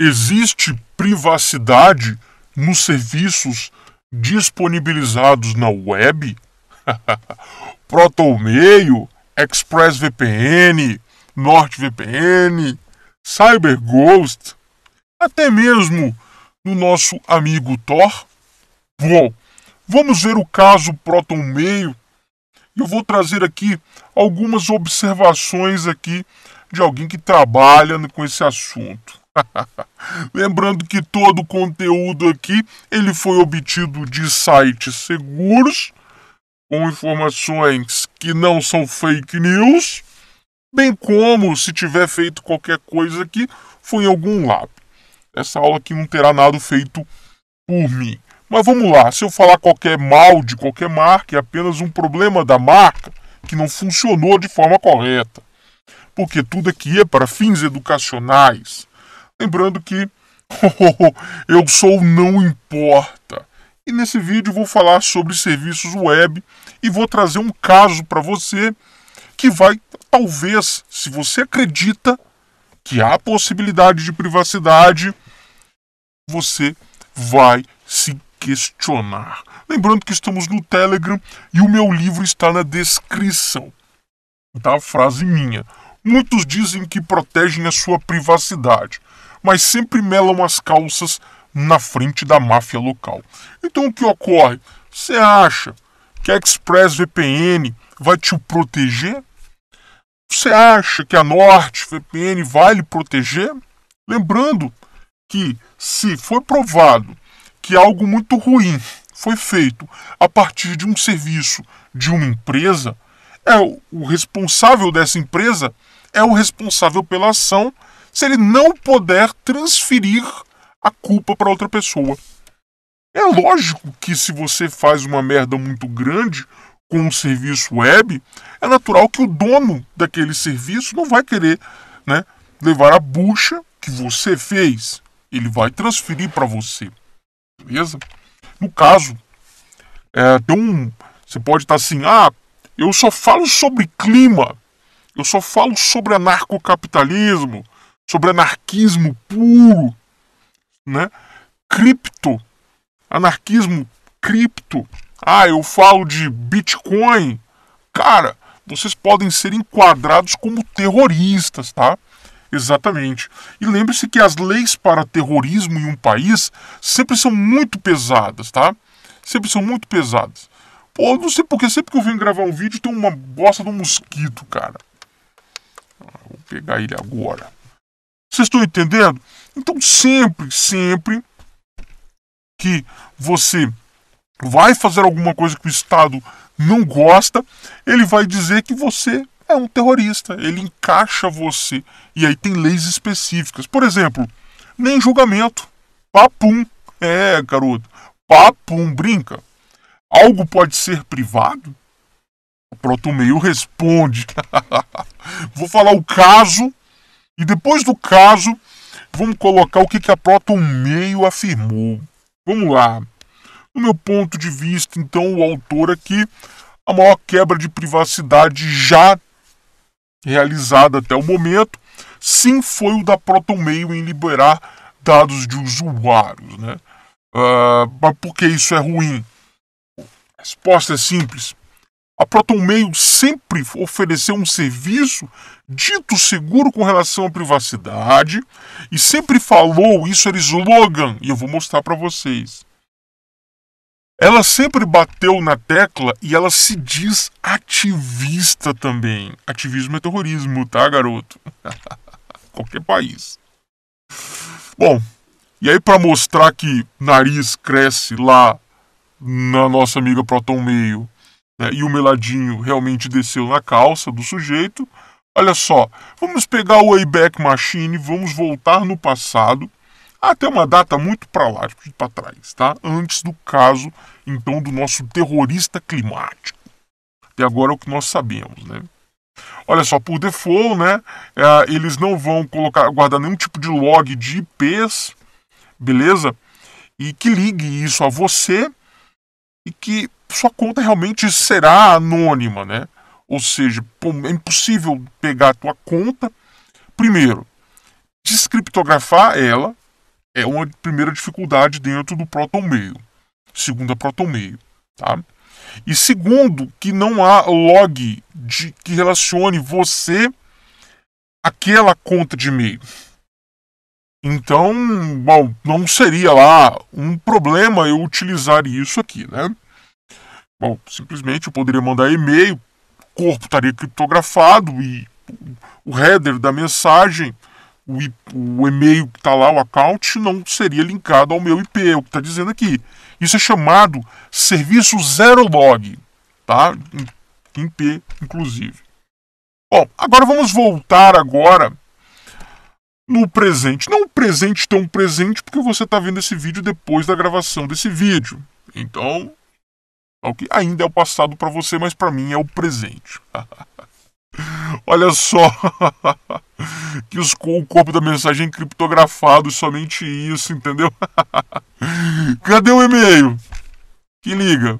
Existe privacidade nos serviços disponibilizados na web? ProtonMail, ExpressVPN, NordVPN, CyberGhost, até mesmo no nosso amigo Thor? Bom, vamos ver o caso ProtonMail. Eu vou trazer aqui algumas observações aqui de alguém que trabalha com esse assunto. Lembrando que todo o conteúdo aqui ele foi obtido de sites seguros, com informações que não são fake news, bem como se tiver feito qualquer coisa aqui, foi em algum lado Essa aula aqui não terá nada feito por mim. Mas vamos lá, se eu falar qualquer mal de qualquer marca, é apenas um problema da marca que não funcionou de forma correta. Porque tudo aqui é para fins educacionais. Lembrando que eu sou não importa. E nesse vídeo vou falar sobre serviços web e vou trazer um caso para você que vai talvez, se você acredita que há possibilidade de privacidade, você vai se questionar. Lembrando que estamos no Telegram e o meu livro está na descrição. da Frase minha. Muitos dizem que protegem a sua privacidade mas sempre melam as calças na frente da máfia local. Então o que ocorre? Você acha que a ExpressVPN vai te proteger? Você acha que a Norte VPN vai lhe proteger? Lembrando que se foi provado que algo muito ruim foi feito a partir de um serviço de uma empresa, é o responsável dessa empresa é o responsável pela ação se ele não puder transferir a culpa para outra pessoa. É lógico que se você faz uma merda muito grande com um serviço web, é natural que o dono daquele serviço não vai querer né, levar a bucha que você fez. Ele vai transferir para você. Beleza? No caso, é, tem um, você pode estar tá assim, ah, eu só falo sobre clima, eu só falo sobre anarcocapitalismo, sobre anarquismo puro, né? Cripto, anarquismo cripto. Ah, eu falo de Bitcoin. Cara, vocês podem ser enquadrados como terroristas, tá? Exatamente. E lembre-se que as leis para terrorismo em um país sempre são muito pesadas, tá? Sempre são muito pesadas. Pô, não sei porque sempre que eu venho gravar um vídeo tem uma bosta de um mosquito, cara. Ah, vou pegar ele agora. Vocês estão entendendo? Então, sempre, sempre que você vai fazer alguma coisa que o Estado não gosta, ele vai dizer que você é um terrorista. Ele encaixa você. E aí tem leis específicas. Por exemplo, nem julgamento. Papum. É, garoto. Papum, brinca. Algo pode ser privado? O meio responde. Vou falar o caso e depois do caso, vamos colocar o que, a Proton Meio afirmou. Vamos lá. No meu ponto de vista, então, o autor aqui, a maior quebra de privacidade já realizada até o momento, sim foi o da Proton Mail em liberar dados de usuários. Né? Uh, mas por que isso é ruim? A resposta é simples. A Proton Mail sempre ofereceu um serviço dito seguro com relação à privacidade e sempre falou, isso era slogan, e eu vou mostrar para vocês. Ela sempre bateu na tecla e ela se diz ativista também. Ativismo é terrorismo, tá, garoto? Qualquer país. Bom, e aí para mostrar que nariz cresce lá na nossa amiga Proton Mail, né, e o meladinho realmente desceu na calça do sujeito. Olha só, vamos pegar o Wayback Machine, vamos voltar no passado, até uma data muito para lá, para tipo, trás, tá? Antes do caso, então, do nosso terrorista climático. Até agora é o que nós sabemos, né? Olha só, por default, né? É, eles não vão colocar, guardar nenhum tipo de log de IPs, beleza? E que ligue isso a você e que sua conta realmente será anônima, né? Ou seja, é impossível pegar a tua conta. Primeiro, descriptografar ela é uma primeira dificuldade dentro do ProtonMail, Segunda a ProtonMail, tá? E segundo, que não há log de, que relacione você àquela conta de e-mail. Então, bom, não seria lá um problema eu utilizar isso aqui, né? Bom, simplesmente eu poderia mandar e-mail, o corpo estaria criptografado e o header da mensagem, o, o e-mail que está lá, o account, não seria linkado ao meu IP, é o que está dizendo aqui. Isso é chamado serviço zero log, tá? IP, inclusive. Bom, agora vamos voltar agora no presente. Não o presente tão presente, porque você está vendo esse vídeo depois da gravação desse vídeo. Então, que Ainda é o passado para você, mas para mim é o presente. Olha só que os, o corpo da mensagem é criptografado, somente isso, entendeu? Cadê o e-mail? Que liga.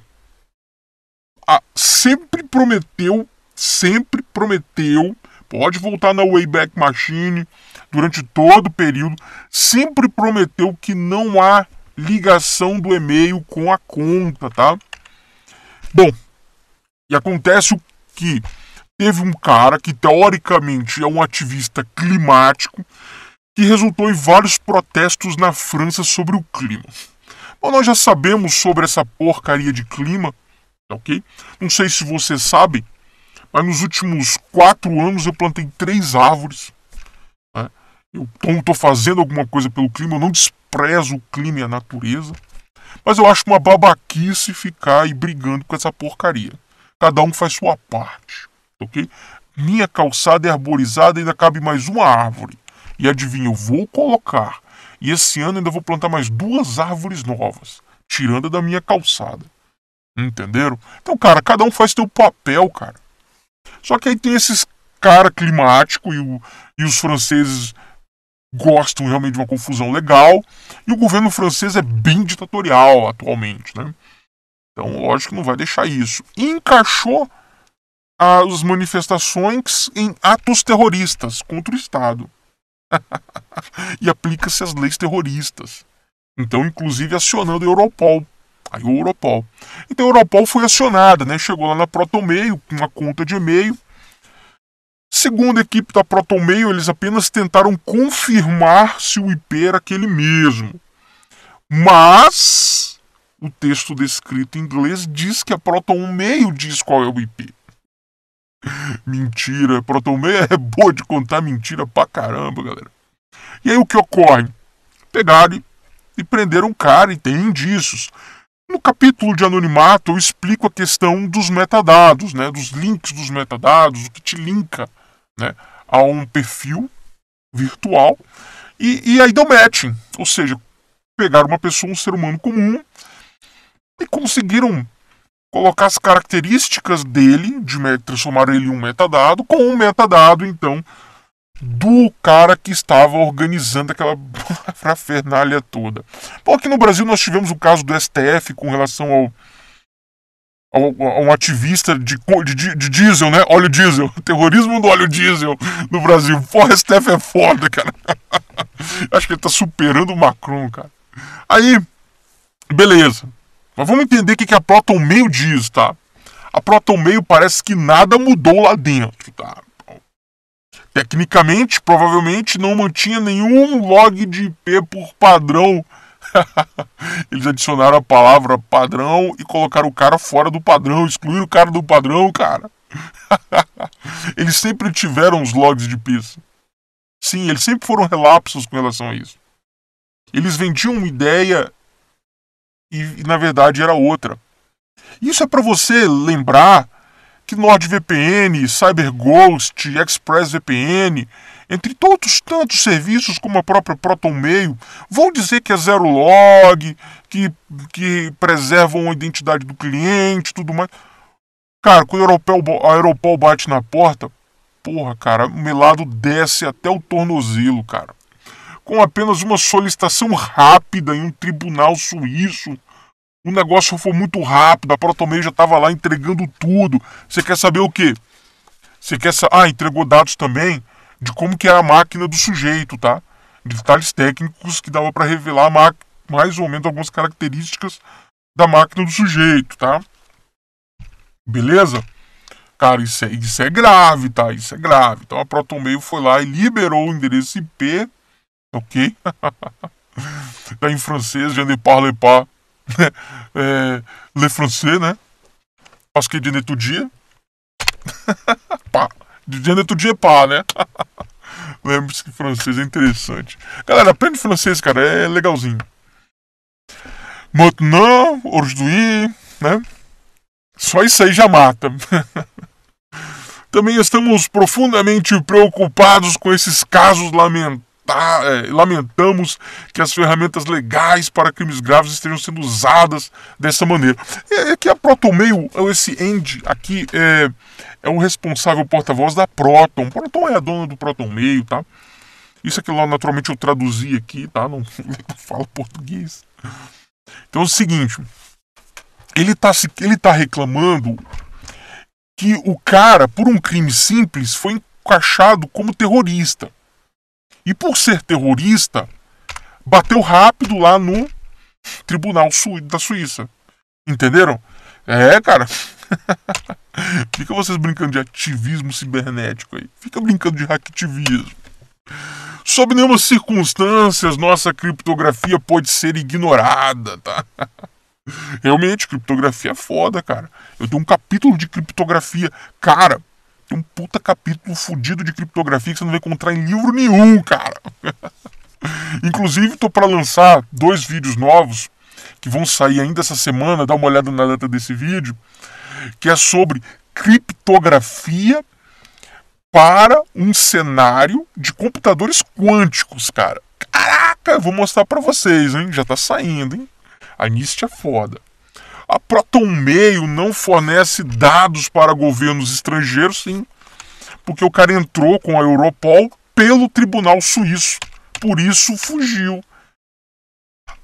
Ah, sempre prometeu, sempre prometeu. Pode voltar na Wayback Machine durante todo o período. Sempre prometeu que não há ligação do e-mail com a conta, tá? Bom, e acontece que teve um cara que teoricamente é um ativista climático que resultou em vários protestos na França sobre o clima. Bom, nós já sabemos sobre essa porcaria de clima, tá ok? Não sei se você sabe mas nos últimos quatro anos eu plantei três árvores. Né? Eu estou fazendo alguma coisa pelo clima, eu não desprezo o clima e a natureza. Mas eu acho uma babaquice ficar aí brigando com essa porcaria. Cada um faz sua parte, ok? Minha calçada é arborizada, ainda cabe mais uma árvore. E adivinha, eu vou colocar. E esse ano ainda vou plantar mais duas árvores novas, tirando da minha calçada. Entenderam? Então, cara, cada um faz seu papel, cara. Só que aí tem esses cara climático e, o, e os franceses gostam realmente de uma confusão legal, e o governo francês é bem ditatorial atualmente, né? Então, lógico que não vai deixar isso. E encaixou as manifestações em atos terroristas contra o Estado. e aplica-se as leis terroristas. Então, inclusive acionando a Europol. o Europol. Então a Europol foi acionada, né? Chegou lá na Protonmail, com uma conta de e-mail, Segundo a equipe da Protonmail, eles apenas tentaram confirmar se o IP era aquele mesmo. Mas o texto descrito em inglês diz que a Protonmail diz qual é o IP. Mentira, Protonmail é boa de contar mentira pra caramba, galera. E aí o que ocorre? Pegaram e prenderam um cara e tem indícios. No capítulo de anonimato eu explico a questão dos metadados, né, dos links dos metadados, o que te linka né, a um perfil virtual e, e aí deu matching, ou seja, pegaram uma pessoa, um ser humano comum e conseguiram colocar as características dele, de transformar ele em um metadado, com um metadado então do cara que estava organizando aquela frafernália toda. Bom, aqui no Brasil nós tivemos o caso do STF com relação ao um ativista de, de, de, diesel, né? Óleo diesel. Terrorismo do óleo diesel no Brasil. Porra, F é foda, cara. Acho que ele tá superando o Macron, cara. Aí, beleza. Mas vamos entender o que a Proton Mail diz, tá? A Proton Mail parece que nada mudou lá dentro, tá? Tecnicamente, provavelmente não mantinha nenhum log de IP por padrão Eles adicionaram a palavra padrão e colocaram o cara fora do padrão, excluíram o cara do padrão, cara. eles sempre tiveram os logs de pista. Sim, eles sempre foram relapsos com relação a isso. Eles vendiam uma ideia e, na verdade era outra. Isso é para você lembrar que NordVPN, CyberGhost, ExpressVPN, entre todos tantos serviços como a própria ProtonMail, vão dizer que é zero log, que, que preservam a identidade do cliente, tudo mais. Cara, quando o Europol, a Europol bate na porta, porra, cara, o melado desce até o tornozelo, cara. Com apenas uma solicitação rápida em um tribunal suíço, o negócio foi muito rápido, a Protonmail já estava lá entregando tudo. Você quer saber o quê? Você quer saber? Ah, entregou dados também? de como que era é a máquina do sujeito, tá? De detalhes técnicos que dava para revelar mais ou menos algumas características da máquina do sujeito, tá? Beleza? Cara, isso é, isso é grave, tá? Isso é grave. Então a ProtonMail foi lá e liberou o endereço IP, ok? tá em francês, je ne parle pas é, le français, né? Parce que je ne tout dia. pá. Je ne tout dia, pá, né? Lembre-se que francês é interessante. Galera, aprende francês, cara, é legalzinho. Maintenant, aujourd'hui, né? Só isso aí já mata. Também estamos profundamente preocupados com esses casos lamentáveis lamentar, tá, é, lamentamos que as ferramentas legais para crimes graves estejam sendo usadas dessa maneira. É, é que a Protonmail, é esse end aqui, é, é o responsável porta-voz da Proton. Proton é a dona do Protonmail, tá? Isso aqui lá naturalmente eu traduzi aqui, tá? Não, não falo português. Então é o seguinte, ele tá, ele tá reclamando que o cara, por um crime simples, foi encaixado como terrorista. E por ser terrorista, bateu rápido lá no Tribunal da Suíça. Entenderam? É, cara. Fica vocês brincando de ativismo cibernético aí. Fica brincando de hacktivismo. Sob nenhuma circunstância nossa criptografia pode ser ignorada, tá? Realmente, criptografia é foda, cara. Eu tenho um capítulo de criptografia. Cara, tem é um puta capítulo fudido de criptografia que você não vai encontrar em livro nenhum, cara. Inclusive, tô para lançar dois vídeos novos que vão sair ainda essa semana, dá uma olhada na data desse vídeo, que é sobre criptografia para um cenário de computadores quânticos, cara. Caraca, eu vou mostrar para vocês, hein? Já tá saindo, hein? A NIST é foda. A ProtonMail não fornece dados para governos estrangeiros, sim, porque o cara entrou com a Europol pelo tribunal suíço, por isso fugiu.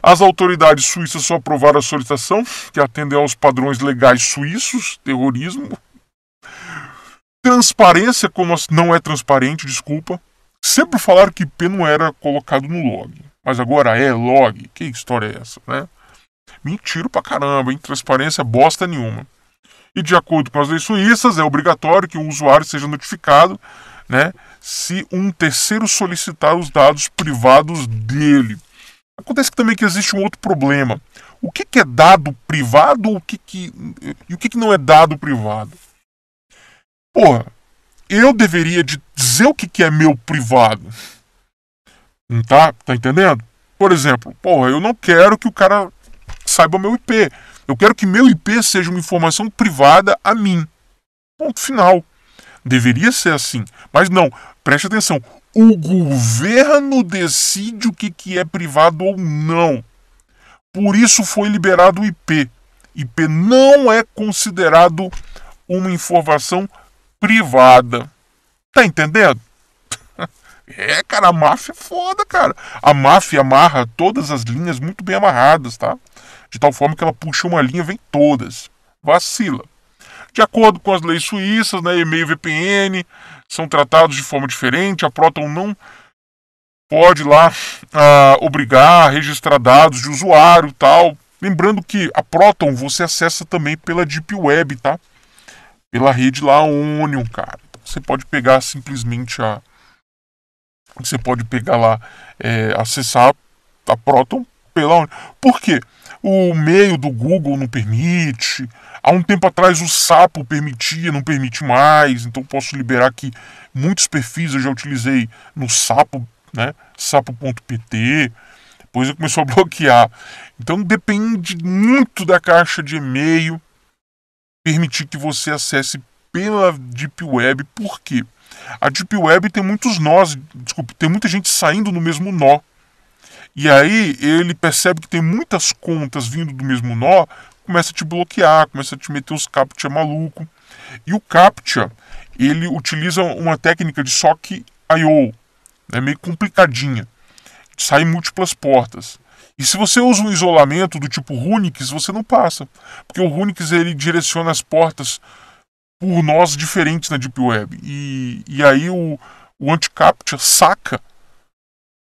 As autoridades suíças só aprovaram a solicitação, que atendeu aos padrões legais suíços, terrorismo. Transparência, como não é transparente, desculpa. Sempre falaram que IP não era colocado no log, mas agora é log. Que história é essa, né? Mentira pra caramba, hein? Transparência é bosta nenhuma. E de acordo com as leis suíças, é obrigatório que o usuário seja notificado né, se um terceiro solicitar os dados privados dele. Acontece que também que existe um outro problema. O que, que é dado privado o que que, e o que, que não é dado privado? Porra, eu deveria de dizer o que, que é meu privado. Não tá? Tá entendendo? Por exemplo, porra, eu não quero que o cara saiba meu IP. Eu quero que meu IP seja uma informação privada a mim. Ponto final. Deveria ser assim. Mas não, preste atenção. O governo decide o que, que é privado ou não. Por isso foi liberado o IP. IP não é considerado uma informação privada. Tá entendendo? É, cara, a máfia é foda, cara. A máfia amarra todas as linhas muito bem amarradas, tá? de tal forma que ela puxa uma linha, vem todas. Vacila. De acordo com as leis suíças, né, e-mail VPN são tratados de forma diferente. A Proton não pode lá ah, obrigar a registrar dados de usuário tal. Lembrando que a Proton você acessa também pela Deep Web, tá? Pela rede lá Onion, cara. Então, você pode pegar simplesmente a. Você pode pegar lá, é, acessar a Proton pela Onion. Por quê? o meio do Google não permite. Há um tempo atrás o Sapo permitia, não permite mais. Então posso liberar aqui muitos perfis eu já utilizei no Sapo, né? Sapo.pt. Depois eu começou a bloquear. Então depende muito da caixa de e-mail permitir que você acesse pela Deep Web. Por quê? A Deep Web tem muitos nós, desculpe, tem muita gente saindo no mesmo nó. E aí ele percebe que tem muitas contas vindo do mesmo nó, começa a te bloquear, começa a te meter os captcha maluco. E o captcha, ele utiliza uma técnica de SOC I.O., né, meio complicadinha. Sai múltiplas portas. E se você usa um isolamento do tipo Runix, você não passa. Porque o Runix ele direciona as portas por nós diferentes na Deep Web. E, e aí o, o anti-captcha saca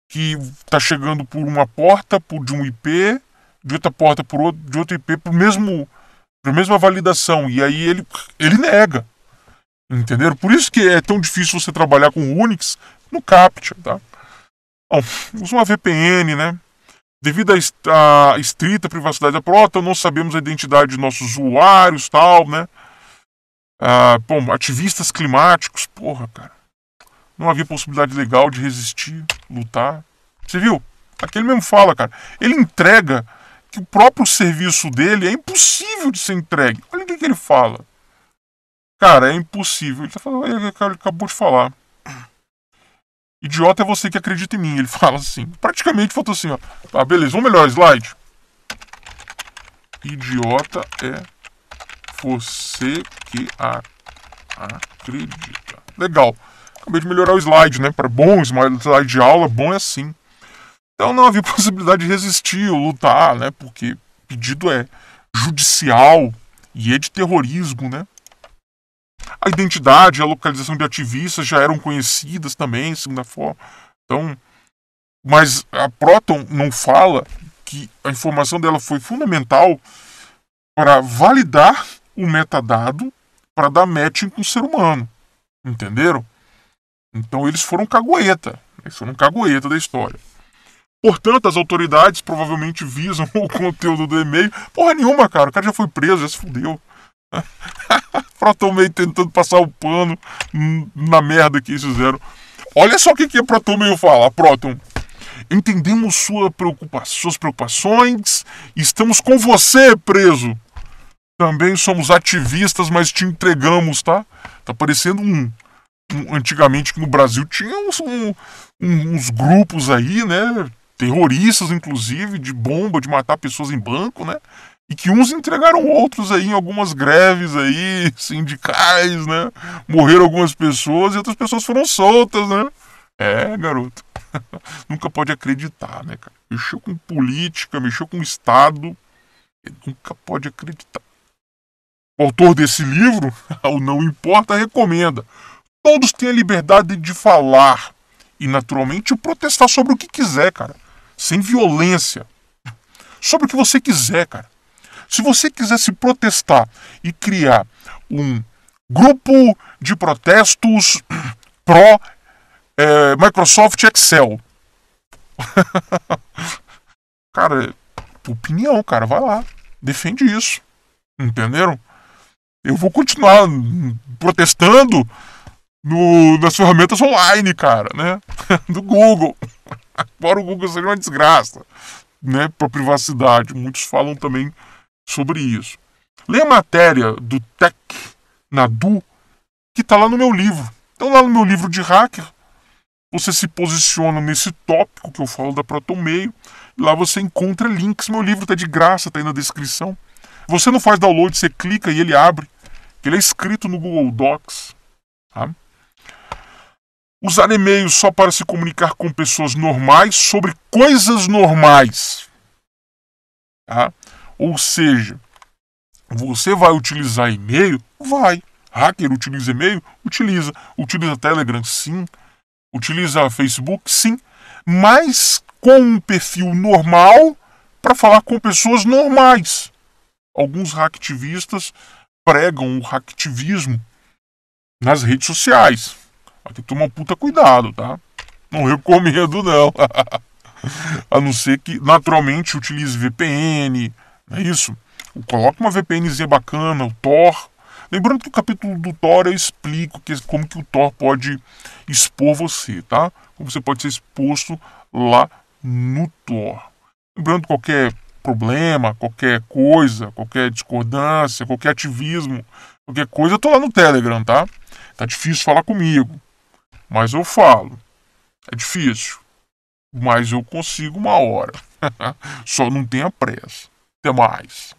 que está chegando por uma porta por, de um IP, de outra porta por outro, de outro IP, por mesmo, por mesma validação. E aí ele, ele nega. Entenderam? Por isso que é tão difícil você trabalhar com Unix no CAPTCHA, tá? Bom, usa uma VPN, né? Devido à estrita privacidade da Proton, não sabemos a identidade de nossos usuários, tal, né? Ah, bom, ativistas climáticos, porra, cara. Não havia possibilidade legal de resistir, lutar. Você viu? Aqui ele mesmo fala, cara. Ele entrega que o próprio serviço dele é impossível de ser entregue. Olha o que, ele fala. Cara, é impossível. Ele, tá falando, ele acabou de falar. Idiota é você que acredita em mim. Ele fala assim. Praticamente faltou assim, ó. Tá, ah, beleza. Vamos melhor slide. Idiota é você que acredita. Legal. Acabei de melhorar o slide, né? Para bom slide de aula, bom é assim. Então não havia possibilidade de resistir ou lutar, né? Porque pedido é judicial e é de terrorismo, né? A identidade e a localização de ativistas já eram conhecidas também, segunda forma. Então, mas a Proton não fala que a informação dela foi fundamental para validar o metadado para dar matching com o ser humano. Entenderam? Então eles foram cagueta. Eles foram cagueta da história. Portanto, as autoridades provavelmente visam o conteúdo do e-mail. Porra nenhuma, cara. O cara já foi preso, já se fudeu. meio tentando passar o pano na merda que eles fizeram. Olha só o que, que é a meio fala. Proton, entendemos sua preocupa suas preocupações. Estamos com você, preso. Também somos ativistas, mas te entregamos, tá? Tá parecendo um antigamente no Brasil tinha uns, um, uns grupos aí, né? Terroristas, inclusive, de bomba, de matar pessoas em banco, né? e que uns entregaram outros aí em algumas greves aí sindicais, né? Morreram algumas pessoas e outras pessoas foram soltas, né? É, garoto. nunca pode acreditar, né, cara? Mexeu com política, mexeu com Estado, nunca pode acreditar. O autor desse livro, o Não Importa, recomenda Todos têm a liberdade de falar e, naturalmente, protestar sobre o que quiser, cara. Sem violência. Sobre o que você quiser, cara. Se você quiser se protestar e criar um grupo de protestos pró é, Microsoft Excel. cara, opinião, cara, vai lá. Defende isso. Entenderam? Eu vou continuar protestando no, nas ferramentas online, cara, né? Do Google. Agora o Google seja é uma desgraça, né? Para privacidade. Muitos falam também sobre isso. Lê a matéria do Tech Nadu, que está lá no meu livro. Então, lá no meu livro de hacker, você se posiciona nesse tópico que eu falo da Protomeio. Meio. Lá você encontra links. Meu livro está de graça, está aí na descrição. Você não faz download, você clica e ele abre. Ele é escrito no Google Docs. Tá? Usar e-mail só para se comunicar com pessoas normais sobre coisas normais. Tá? Ou seja, você vai utilizar e-mail? Vai. Hacker utiliza e-mail? Utiliza. Utiliza Telegram? Sim. Utiliza Facebook? Sim. Mas com um perfil normal para falar com pessoas normais. Alguns hacktivistas pregam o hacktivismo nas redes sociais tem que tomar um puta cuidado, tá? Não recomendo, não. a não ser que naturalmente utilize VPN, não é isso? Coloque uma VPNzinha bacana, o Tor. Lembrando que o capítulo do Tor eu explico que, como que o Tor pode expor você, tá? Como você pode ser exposto lá no Tor. Lembrando qualquer problema, qualquer coisa, qualquer discordância, qualquer ativismo, qualquer coisa, eu tô lá no Telegram, tá? Tá difícil falar comigo. Mas eu falo. É difícil. Mas eu consigo uma hora. Só não tenha pressa. Até mais.